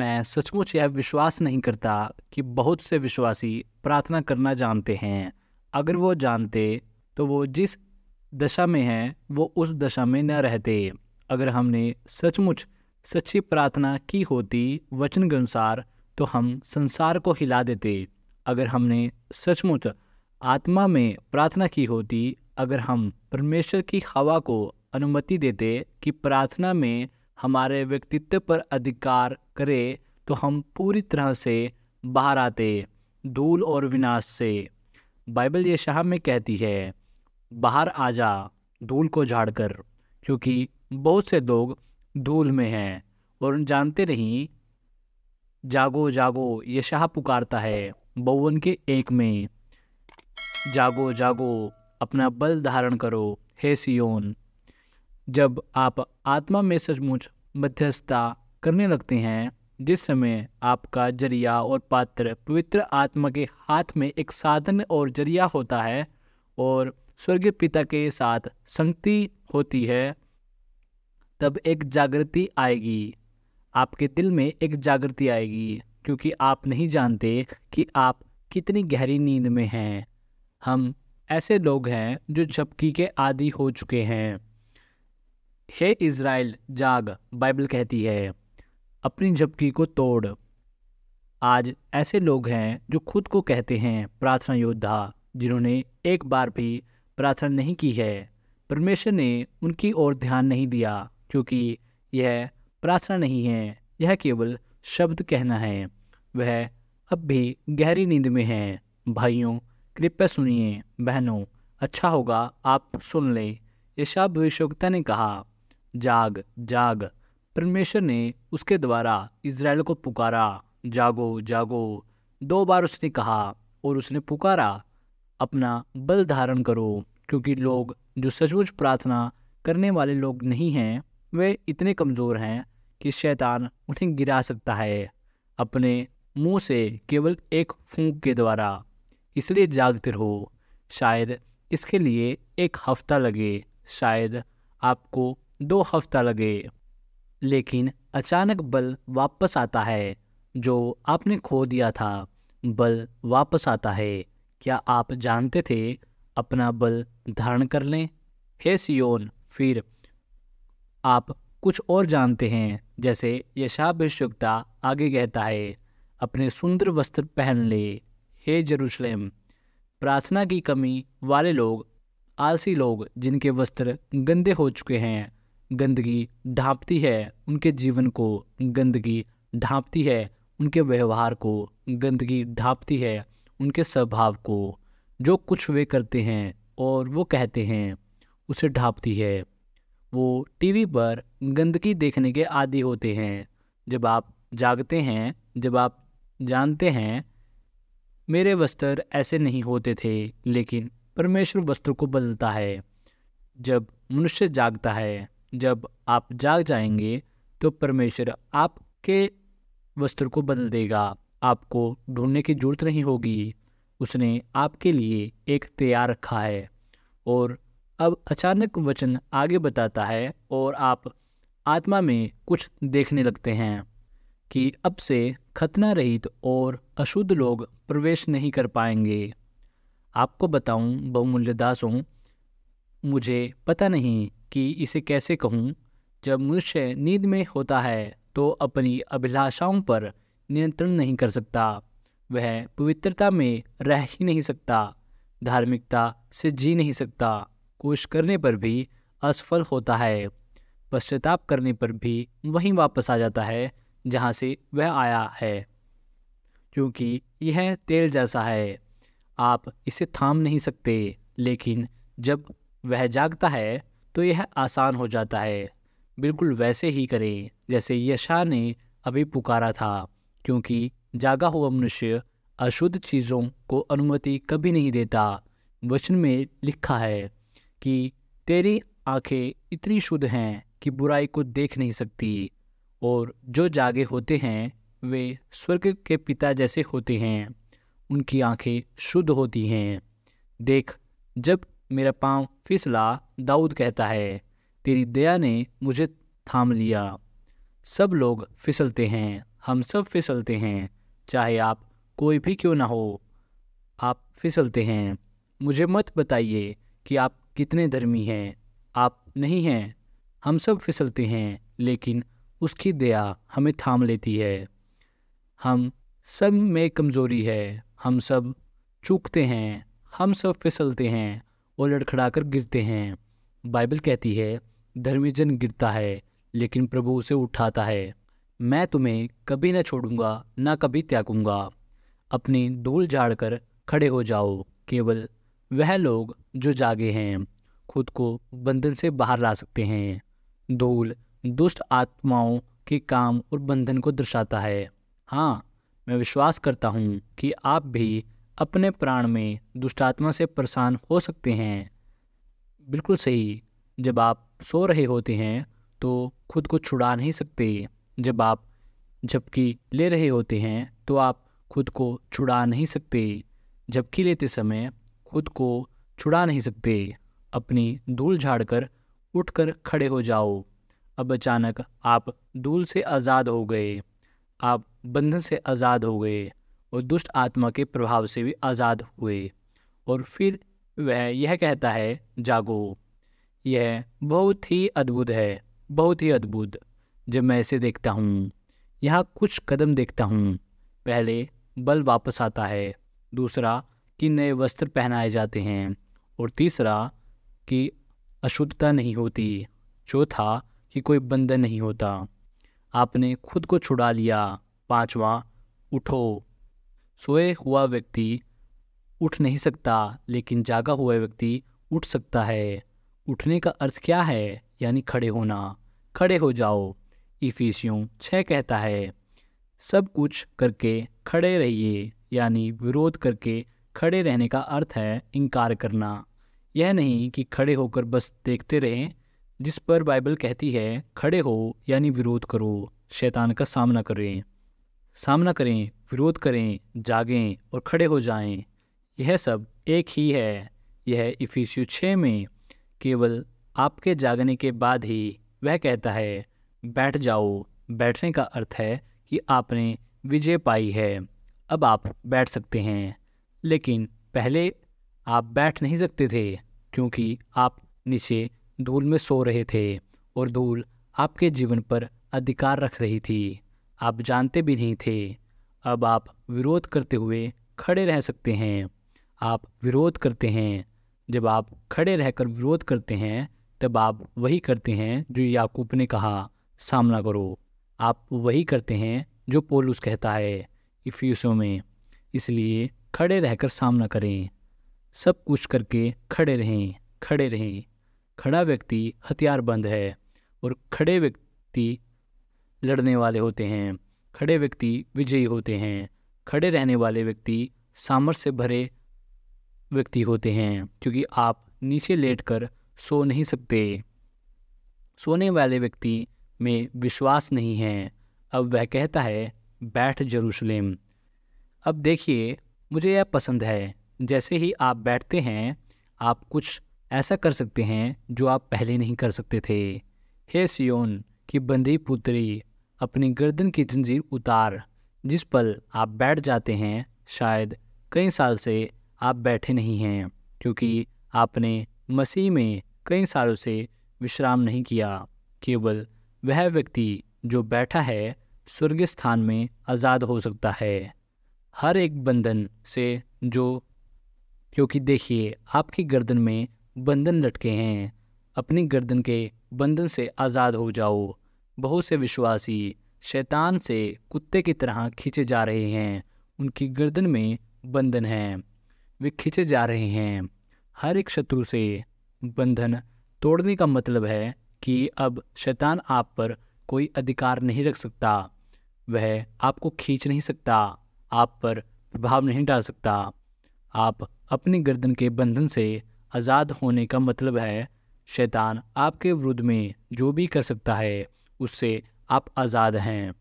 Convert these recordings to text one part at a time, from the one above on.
मैं सचमुच यह विश्वास नहीं करता कि बहुत से विश्वासी प्रार्थना करना जानते हैं अगर वो जानते तो वो जिस दशा में हैं वो उस दशा में न रहते अगर हमने सचमुच सच्ची प्रार्थना की होती वचन के अनुसार तो हम संसार को हिला देते अगर हमने सचमुच आत्मा में प्रार्थना की होती अगर हम परमेश्वर की हवा को अनुमति देते कि प्रार्थना में हमारे व्यक्तित्व पर अधिकार करे तो हम पूरी तरह से बाहर आते धूल और विनाश से बाइबल ये शाह में कहती है बाहर आ जा धूल को झाड़ कर क्योंकि बहुत से लोग धूल में हैं और जानते नहीं जागो जागो ये शाह पुकारता है बवन के एक में जागो जागो अपना बल धारण करो हे सियोन जब आप आत्मा में सचमुच मध्यस्थता करने लगते हैं जिस समय आपका जरिया और पात्र पवित्र आत्मा के हाथ में एक साधन और जरिया होता है और स्वर्गीय पिता के साथ संगति होती है तब एक जागृति आएगी आपके दिल में एक जागृति आएगी क्योंकि आप नहीं जानते कि आप कितनी गहरी नींद में हैं हम ऐसे लोग हैं जो झपकी के आदि हो चुके हैं हे इज़राइल जाग बाइबल कहती है अपनी झपकी को तोड़ आज ऐसे लोग हैं जो खुद को कहते हैं प्रार्थना योद्धा जिन्होंने एक बार भी प्रार्थना नहीं की है परमेश्वर ने उनकी ओर ध्यान नहीं दिया क्योंकि यह प्रार्थना नहीं है यह केवल शब्द कहना है वह अब भी गहरी नींद में है भाइयों कृपया सुनिए बहनों अच्छा होगा आप सुन लें यशा भविष्यवक्ता ने कहा जाग जाग परमेश्वर ने उसके द्वारा इसराइल को पुकारा जागो जागो दो बार उसने कहा और उसने पुकारा अपना बल धारण करो क्योंकि लोग जो सचमुच प्रार्थना करने वाले लोग नहीं हैं वे इतने कमज़ोर हैं कि शैतान उन्हें गिरा सकता है अपने मुंह से केवल एक फूंक के द्वारा इसलिए जागते रहो शायद इसके लिए एक हफ्ता लगे शायद आपको दो हफ्ता लगे लेकिन अचानक बल वापस आता है जो आपने खो दिया था बल वापस आता है क्या आप जानते थे अपना बल धारण कर लें हे सियोन फिर आप कुछ और जानते हैं जैसे यशाभिषुक्ता आगे कहता है अपने सुंदर वस्त्र पहन ले हे जरूसलम प्रार्थना की कमी वाले लोग आलसी लोग जिनके वस्त्र गंदे हो चुके हैं गंदगी ढांपती है उनके जीवन को गंदगी ढांपती है उनके व्यवहार को गंदगी ढांपती है उनके स्वभाव को जो कुछ वे करते हैं और वो कहते हैं उसे ढांपती है वो टीवी पर गंदगी देखने के आदि होते हैं जब आप जागते हैं जब आप जानते हैं मेरे वस्त्र ऐसे नहीं होते थे लेकिन परमेश्वर वस्त्र को बदलता है जब मनुष्य जागता है जब आप जाग जाएंगे तो परमेश्वर आपके वस्त्र को बदल देगा आपको ढूंढने की जरूरत नहीं होगी उसने आपके लिए एक तैयार रखा है और अब अचानक वचन आगे बताता है और आप आत्मा में कुछ देखने लगते हैं कि अब से खतना रहित और अशुद्ध लोग प्रवेश नहीं कर पाएंगे आपको बताऊं बहुमूल्य दासों मुझे पता नहीं कि इसे कैसे कहूँ जब मनुष्य नींद में होता है तो अपनी अभिलाषाओं पर नियंत्रण नहीं कर सकता वह पवित्रता में रह ही नहीं सकता धार्मिकता से जी नहीं सकता कोशिश करने पर भी असफल होता है पश्चाताप करने पर भी वहीं वापस आ जाता है जहाँ से वह आया है क्योंकि यह तेल जैसा है आप इसे थाम नहीं सकते लेकिन जब वह जागता है तो यह आसान हो जाता है बिल्कुल वैसे ही करें जैसे यशा ने अभी पुकारा था क्योंकि जागा हुआ मनुष्य अशुद्ध चीज़ों को अनुमति कभी नहीं देता वचन में लिखा है कि तेरी आंखें इतनी शुद्ध हैं कि बुराई को देख नहीं सकती और जो जागे होते हैं वे स्वर्ग के पिता जैसे होते हैं उनकी आंखें शुद्ध होती हैं देख जब मेरा पांव फिसला दाऊद कहता है तेरी दया ने मुझे थाम लिया सब लोग फिसलते हैं हम सब फिसलते हैं चाहे आप कोई भी क्यों ना हो आप फिसलते हैं मुझे मत बताइए कि आप कितने धर्मी हैं आप नहीं हैं हम सब फिसलते हैं लेकिन उसकी दया हमें थाम लेती है हम सब में कमज़ोरी है हम सब चूकते हैं हम सब फिसलते हैं और लड़खड़ाकर गिरते हैं बाइबल कहती है धर्मी जन गिरता है लेकिन प्रभु उसे उठाता है मैं तुम्हें कभी न छोड़ूंगा न कभी त्यागूंगा अपनी धूल झाड़कर खड़े हो जाओ केवल वह लोग जो जागे हैं खुद को बंधन से बाहर ला सकते हैं धूल दुष्ट आत्माओं के काम और बंधन को दर्शाता है हाँ मैं विश्वास करता हूँ कि आप भी अपने प्राण में दुष्टात्मा से परेशान हो सकते हैं बिल्कुल सही जब आप सो रहे होते हैं तो खुद को छुड़ा नहीं सकते जब आप झपकी ले रहे होते हैं तो आप खुद को छुड़ा नहीं सकते झपकी लेते समय खुद को छुड़ा नहीं सकते अपनी धूल झाड़कर उठकर खड़े हो जाओ अब अचानक आप धूल से आज़ाद हो गए आप बंधन से आज़ाद हो गए और दुष्ट आत्मा के प्रभाव से भी आज़ाद हुए और फिर वह यह कहता है जागो यह बहुत ही अद्भुत है बहुत ही अद्भुत जब मैं इसे देखता हूँ यहाँ कुछ कदम देखता हूँ पहले बल वापस आता है दूसरा कि नए वस्त्र पहनाए जाते हैं और तीसरा कि अशुद्धता नहीं होती चौथा कि कोई बंधन नहीं होता आपने खुद को छुड़ा लिया पांचवा उठो सोए हुआ व्यक्ति उठ नहीं सकता लेकिन जागा हुआ व्यक्ति उठ सकता है उठने का अर्थ क्या है यानी खड़े होना खड़े हो जाओ इफिसियों छः कहता है सब कुछ करके खड़े रहिए यानी विरोध करके खड़े रहने का अर्थ है इनकार करना यह नहीं कि खड़े होकर बस देखते रहें जिस पर बाइबल कहती है खड़े हो यानी विरोध करो शैतान का सामना करें सामना करें विरोध करें जागें और खड़े हो जाएं, यह सब एक ही है यह इफिसियो छः में केवल आपके जागने के बाद ही वह कहता है बैठ जाओ बैठने का अर्थ है कि आपने विजय पाई है अब आप बैठ सकते हैं लेकिन पहले आप बैठ नहीं सकते थे क्योंकि आप नीचे धूल में सो रहे थे और धूल आपके जीवन पर अधिकार रख रही थी आप जानते भी नहीं थे अब आप विरोध करते हुए खड़े रह सकते हैं आप विरोध करते हैं जब आप खड़े रहकर विरोध करते हैं तब आप वही करते हैं जो याकूब ने कहा सामना करो आप वही करते हैं जो पोलूस कहता है इफ्यूसों में इसलिए खड़े रहकर सामना करें सब कुछ करके खड़े रहें खड़े रहें खड़ा व्यक्ति हथियारबंद है और खड़े व्यक्ति लड़ने वाले होते हैं खड़े व्यक्ति विजयी होते हैं खड़े रहने वाले व्यक्ति सामर्थ्य भरे व्यक्ति होते हैं क्योंकि आप नीचे लेटकर सो नहीं सकते सोने वाले व्यक्ति में विश्वास नहीं है अब वह कहता है बैठ जरूशलेम अब देखिए मुझे यह पसंद है जैसे ही आप बैठते हैं आप कुछ ऐसा कर सकते हैं जो आप पहले नहीं कर सकते थे हे सियोन की बंदी पुत्री अपनी गर्दन की जंजीर उतार जिस पल आप बैठ जाते हैं शायद कई साल से आप बैठे नहीं हैं क्योंकि आपने मसीह में कई सालों से विश्राम नहीं किया केवल वह व्यक्ति जो बैठा है स्वर्ग स्थान में आज़ाद हो सकता है हर एक बंधन से जो क्योंकि देखिए आपकी गर्दन में बंधन लटके हैं अपनी गर्दन के बंधन से आज़ाद हो जाओ बहुत से विश्वासी शैतान से कुत्ते की तरह खींचे जा रहे हैं उनकी गर्दन में बंधन है वे खींचे जा रहे हैं हर एक शत्रु से बंधन तोड़ने का मतलब है कि अब शैतान आप पर कोई अधिकार नहीं रख सकता वह आपको खींच नहीं सकता आप पर प्रभाव नहीं डाल सकता आप अपनी गर्दन के बंधन से आज़ाद होने का मतलब है शैतान आपके विरुद्ध में जो भी कर सकता है उससे आप आज़ाद हैं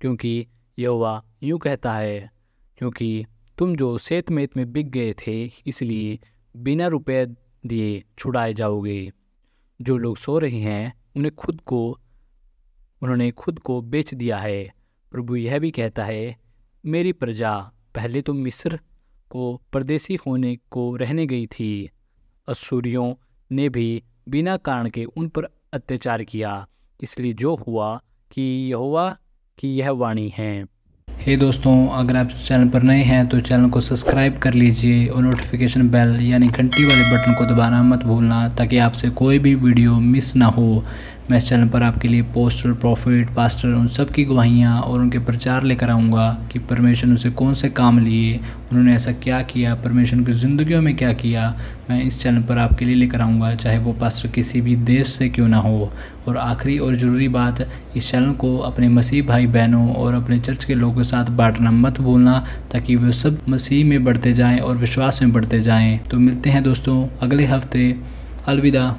क्योंकि यहोवा यूँ कहता है क्योंकि तुम जो सेत मेत में बिक गए थे इसलिए बिना रुपये दिए छुड़ाए जाओगे जो लोग सो रहे हैं उन्हें खुद को उन्होंने खुद को बेच दिया है प्रभु यह भी कहता है मेरी प्रजा पहले तो मिस्र को परदेसी होने को रहने गई थी असूरियों ने भी बिना कारण के उन पर अत्याचार किया इसलिए जो हुआ कि यह हुआ कि यह वाणी है हे hey दोस्तों अगर आप चैनल पर नए हैं तो चैनल को सब्सक्राइब कर लीजिए और नोटिफिकेशन बेल यानी घंटी वाले बटन को दबाना मत भूलना ताकि आपसे कोई भी वीडियो मिस ना हो मैं इस चैनल पर आपके लिए पोस्टर प्रॉफिट पास्टर उन सब की गवाहियाँ और उनके प्रचार लेकर आऊँगा कि परमेश्वर उनसे कौन से काम लिए उन्होंने ऐसा क्या किया परमेश्वर की ज़िंदगियों में क्या किया मैं इस चैनल पर आपके लिए लेकर आऊँगा चाहे वो पास्टर किसी भी देश से क्यों ना हो और आखिरी और ज़रूरी बात इस चैनल को अपने मसीह भाई बहनों और अपने चर्च के लोगों के साथ बांटना मत भूलना ताकि वे सब मसीह में बढ़ते जाएँ और विश्वास में बढ़ते जाएँ तो मिलते हैं दोस्तों अगले हफ्ते अलविदा